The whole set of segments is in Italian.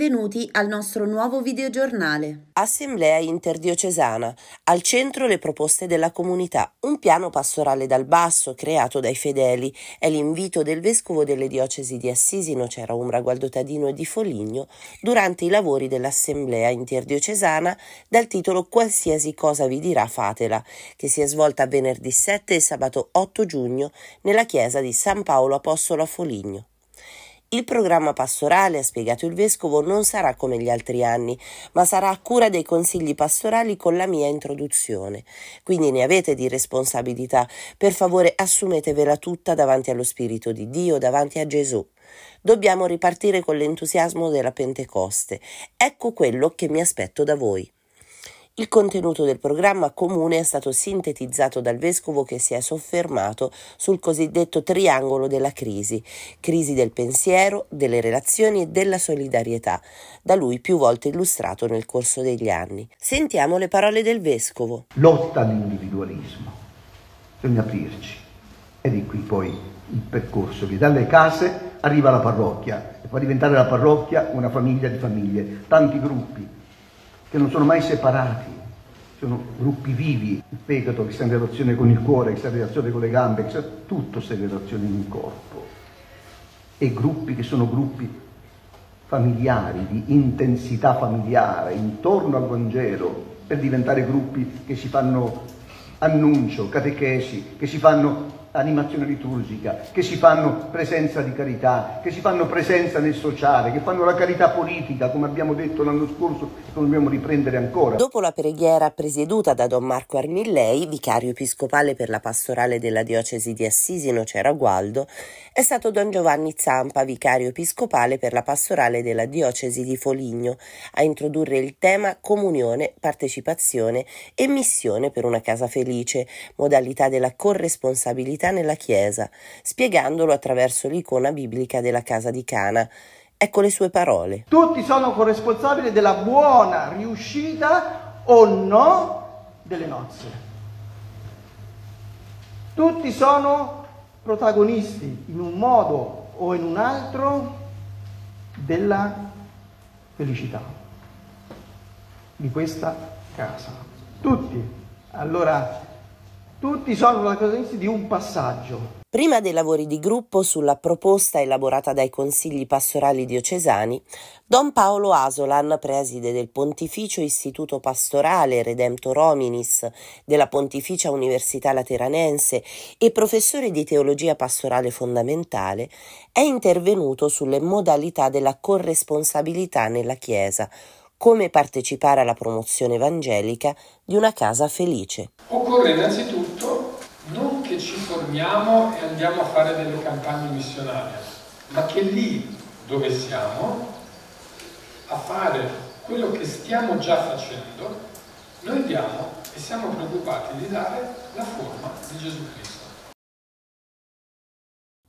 benvenuti al nostro nuovo videogiornale. Assemblea interdiocesana. Al centro le proposte della comunità. Un piano pastorale dal basso creato dai fedeli. È l'invito del vescovo delle diocesi di Assisi, Nocera Umbra, Gualdotadino e di Foligno durante i lavori dell'Assemblea interdiocesana dal titolo Qualsiasi cosa vi dirà fatela, che si è svolta venerdì 7 e sabato 8 giugno nella chiesa di San Paolo Apostolo a Foligno. Il programma pastorale, ha spiegato il vescovo, non sarà come gli altri anni, ma sarà a cura dei consigli pastorali con la mia introduzione. Quindi ne avete di responsabilità. Per favore assumetevela tutta davanti allo Spirito di Dio, davanti a Gesù. Dobbiamo ripartire con l'entusiasmo della Pentecoste. Ecco quello che mi aspetto da voi. Il contenuto del programma comune è stato sintetizzato dal vescovo che si è soffermato sul cosiddetto triangolo della crisi, crisi del pensiero, delle relazioni e della solidarietà, da lui più volte illustrato nel corso degli anni. Sentiamo le parole del vescovo. Lotta all'individualismo. Bisogna aprirci. Ed è qui poi il percorso che dalle case arriva alla parrocchia e fa diventare la parrocchia una famiglia di famiglie, tanti gruppi, che non sono mai separati, sono gruppi vivi, il fegato che sta in relazione con il cuore, che sta in relazione con le gambe, che sta tutto sta in relazione con il corpo, e gruppi che sono gruppi familiari, di intensità familiare, intorno al Vangelo, per diventare gruppi che si fanno annuncio, catechesi, che si fanno animazione liturgica, che si fanno presenza di carità, che si fanno presenza nel sociale, che fanno la carità politica, come abbiamo detto l'anno scorso e come dobbiamo riprendere ancora. Dopo la preghiera presieduta da Don Marco Armillei, vicario episcopale per la pastorale della diocesi di Assisi Nocera Gualdo, è stato Don Giovanni Zampa, vicario episcopale per la pastorale della diocesi di Foligno, a introdurre il tema comunione, partecipazione e missione per una casa felice, modalità della corresponsabilità l'attività nella chiesa, spiegandolo attraverso l'icona biblica della casa di Cana. Ecco le sue parole. Tutti sono corresponsabili della buona riuscita o no delle nozze. Tutti sono protagonisti in un modo o in un altro della felicità di questa casa. Tutti. Allora tutti sono una cosa di un passaggio. Prima dei lavori di gruppo sulla proposta elaborata dai consigli pastorali diocesani, Don Paolo Asolan, preside del Pontificio Istituto Pastorale Redemptor Hominis della Pontificia Università Lateranense e professore di teologia pastorale fondamentale, è intervenuto sulle modalità della corresponsabilità nella Chiesa, come partecipare alla promozione evangelica di una casa felice. Occorre innanzitutto torniamo e andiamo a fare delle campagne missionarie, ma che lì dove siamo, a fare quello che stiamo già facendo, noi diamo e siamo preoccupati di dare la forma di Gesù Cristo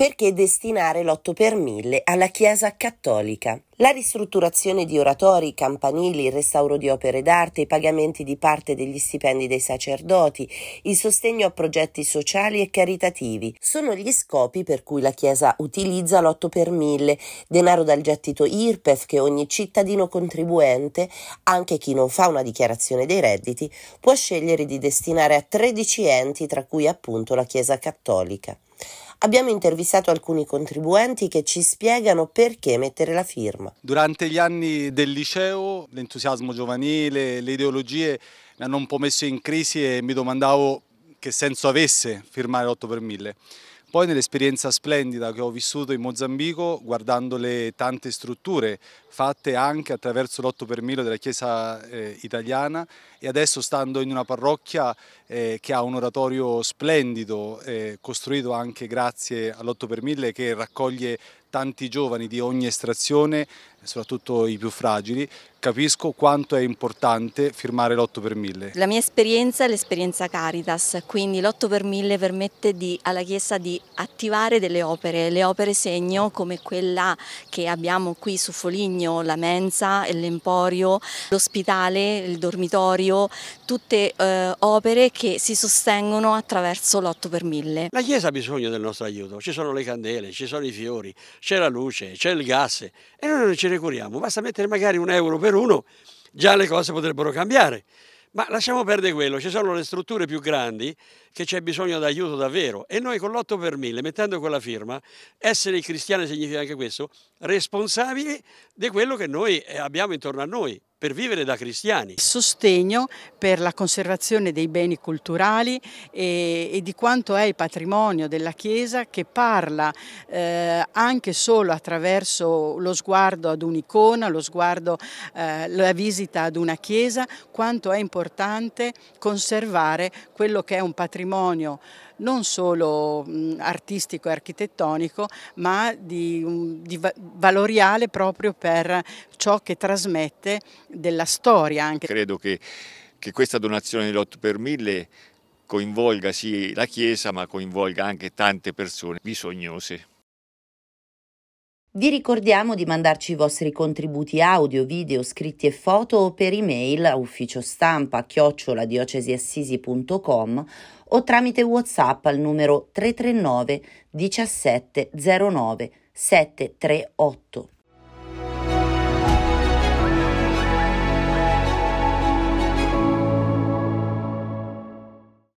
perché destinare l'8 per 1000 alla Chiesa cattolica. La ristrutturazione di oratori, campanili, il restauro di opere d'arte, i pagamenti di parte degli stipendi dei sacerdoti, il sostegno a progetti sociali e caritativi sono gli scopi per cui la Chiesa utilizza l'8 per 1000, denaro dal gettito IRPEF che ogni cittadino contribuente, anche chi non fa una dichiarazione dei redditi, può scegliere di destinare a 13 enti, tra cui appunto la Chiesa cattolica. Abbiamo intervistato alcuni contribuenti che ci spiegano perché mettere la firma. Durante gli anni del liceo l'entusiasmo giovanile, le ideologie mi hanno un po' messo in crisi e mi domandavo che senso avesse firmare 8 per 1000. Poi nell'esperienza splendida che ho vissuto in Mozambico guardando le tante strutture fatte anche attraverso l'8 per 1000 della Chiesa eh, italiana e adesso stando in una parrocchia eh, che ha un oratorio splendido eh, costruito anche grazie all'8 per 1000 che raccoglie tanti giovani di ogni estrazione, soprattutto i più fragili, capisco quanto è importante firmare l'8 per 1000. La mia esperienza è l'esperienza Caritas, quindi l'8 per 1000 permette di, alla Chiesa di attivare delle opere, le opere segno come quella che abbiamo qui su Foligno, la mensa, l'emporio, l'ospitale, il dormitorio, tutte eh, opere che si sostengono attraverso l'8 per 1000. La Chiesa ha bisogno del nostro aiuto, ci sono le candele, ci sono i fiori, c'è la luce, c'è il gas e noi non ce ne curiamo, basta mettere magari un euro per per uno, già le cose potrebbero cambiare. Ma lasciamo perdere quello, ci sono le strutture più grandi che c'è bisogno d'aiuto davvero e noi con l'otto per mille, mettendo quella firma, essere cristiani significa anche questo, responsabili di quello che noi eh, abbiamo intorno a noi per vivere da cristiani. Sostegno per la conservazione dei beni culturali e, e di quanto è il patrimonio della Chiesa che parla eh, anche solo attraverso lo sguardo ad un'icona, lo sguardo, eh, la visita ad una chiesa, quanto è importante conservare quello che è un patrimonio non solo artistico e architettonico, ma di, di valoriale proprio per ciò che trasmette della storia. Anche. Credo che, che questa donazione dell'8 per mille coinvolga sì la Chiesa ma coinvolga anche tante persone bisognose. Vi ricordiamo di mandarci i vostri contributi audio, video, scritti e foto per email a ufficio stampa chioccioladiocesiassisi.com o tramite WhatsApp al numero 339 1709 738.